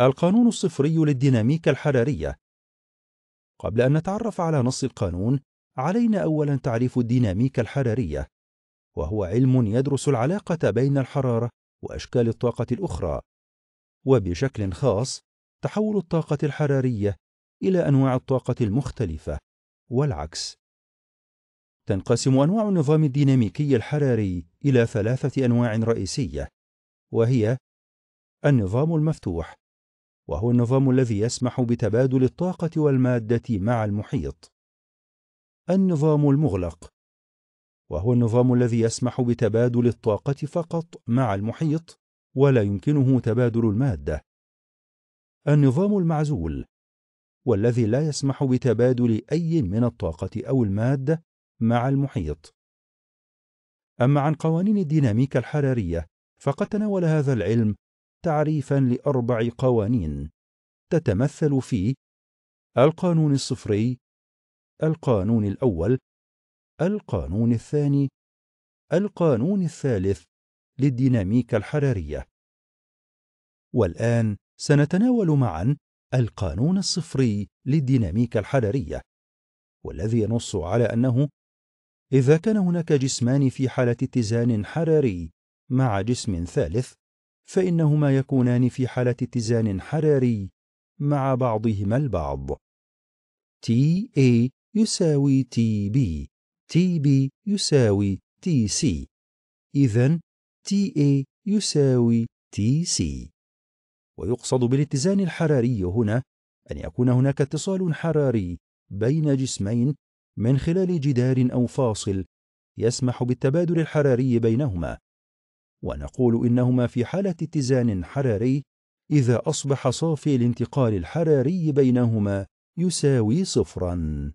القانون الصفري للديناميكا الحرارية قبل أن نتعرف على نص القانون علينا أولا تعريف الديناميكا الحرارية وهو علم يدرس العلاقة بين الحرارة وأشكال الطاقة الأخرى وبشكل خاص تحول الطاقة الحرارية إلى أنواع الطاقة المختلفة والعكس تنقسم أنواع النظام الديناميكي الحراري إلى ثلاثة أنواع رئيسية وهي النظام المفتوح وهو النظام الذي يسمح بتبادل الطاقة والمادة مع المحيط. النظام المغلق وهو النظام الذي يسمح بتبادل الطاقة فقط مع المحيط ولا يمكنه تبادل المادة. النظام المعزول والذي لا يسمح بتبادل أي من الطاقة أو المادة مع المحيط. أما عن قوانين الديناميكا الحرارية فقد تناول هذا العلم تعريفا لاربع قوانين تتمثل في القانون الصفري القانون الاول القانون الثاني القانون الثالث للديناميكا الحراريه والان سنتناول معا القانون الصفري للديناميكا الحراريه والذي ينص على انه اذا كان هناك جسمان في حاله اتزان حراري مع جسم ثالث فإنهما يكونان في حالة اتزان حراري مع بعضهما البعض. TA يساوي TB TB يساوي TC إذا TA يساوي TC ويقصد بالاتزان الحراري هنا أن يكون هناك اتصال حراري بين جسمين من خلال جدار أو فاصل يسمح بالتبادل الحراري بينهما ونقول إنهما في حالة اتزان حراري إذا أصبح صافي الانتقال الحراري بينهما يساوي صفراً